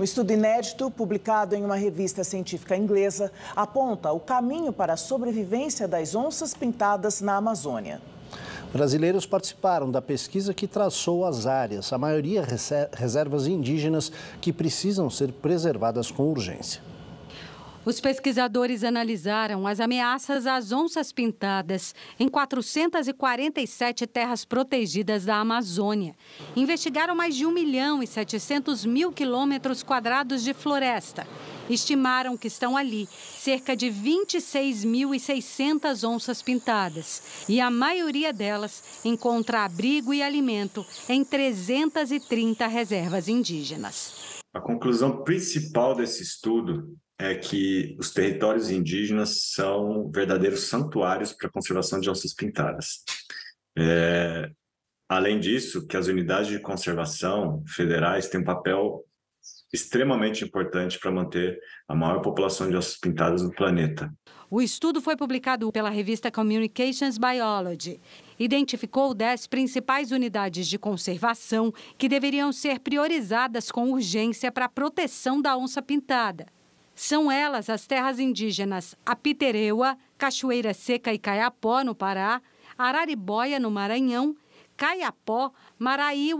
Um estudo inédito, publicado em uma revista científica inglesa, aponta o caminho para a sobrevivência das onças pintadas na Amazônia. Brasileiros participaram da pesquisa que traçou as áreas, a maioria reservas indígenas, que precisam ser preservadas com urgência. Os pesquisadores analisaram as ameaças às onças pintadas em 447 terras protegidas da Amazônia. Investigaram mais de 1 milhão e 700 mil quilômetros quadrados de floresta. Estimaram que estão ali cerca de 26.600 onças pintadas. E a maioria delas encontra abrigo e alimento em 330 reservas indígenas. A conclusão principal desse estudo é que os territórios indígenas são verdadeiros santuários para a conservação de alças pintadas. É, além disso, que as unidades de conservação federais têm um papel extremamente importante para manter a maior população de alças pintadas do planeta. O estudo foi publicado pela revista Communications Biology. Identificou 10 principais unidades de conservação que deveriam ser priorizadas com urgência para a proteção da onça pintada. São elas as terras indígenas Apitereua, Cachoeira Seca e Caiapó, no Pará, Araribóia, no Maranhão, Caiapó, Maraí,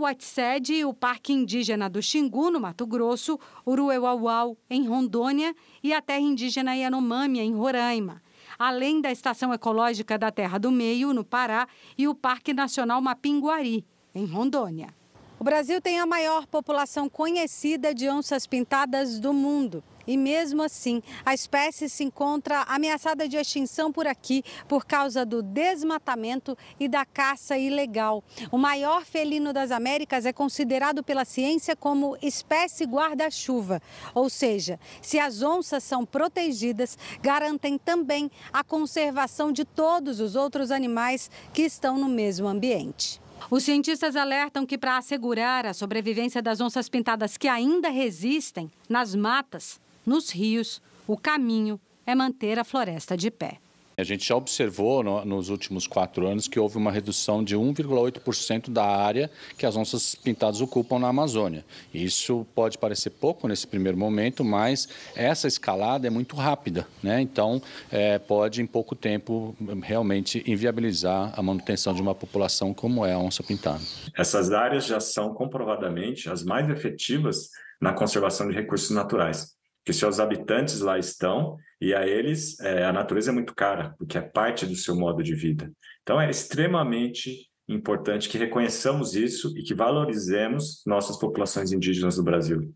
e o Parque Indígena do Xingu, no Mato Grosso, Urueuauau, em Rondônia, e a terra indígena Yanomami, em Roraima. Além da Estação Ecológica da Terra do Meio, no Pará, e o Parque Nacional Mapinguari, em Rondônia. O Brasil tem a maior população conhecida de onças pintadas do mundo e mesmo assim a espécie se encontra ameaçada de extinção por aqui por causa do desmatamento e da caça ilegal. O maior felino das Américas é considerado pela ciência como espécie guarda-chuva, ou seja, se as onças são protegidas, garantem também a conservação de todos os outros animais que estão no mesmo ambiente. Os cientistas alertam que, para assegurar a sobrevivência das onças pintadas que ainda resistem nas matas, nos rios, o caminho é manter a floresta de pé. A gente já observou no, nos últimos quatro anos que houve uma redução de 1,8% da área que as onças pintadas ocupam na Amazônia. Isso pode parecer pouco nesse primeiro momento, mas essa escalada é muito rápida, né? então é, pode em pouco tempo realmente inviabilizar a manutenção de uma população como é a onça pintada. Essas áreas já são comprovadamente as mais efetivas na conservação de recursos naturais que seus habitantes lá estão e a eles é, a natureza é muito cara, porque é parte do seu modo de vida. Então é extremamente importante que reconheçamos isso e que valorizemos nossas populações indígenas do Brasil.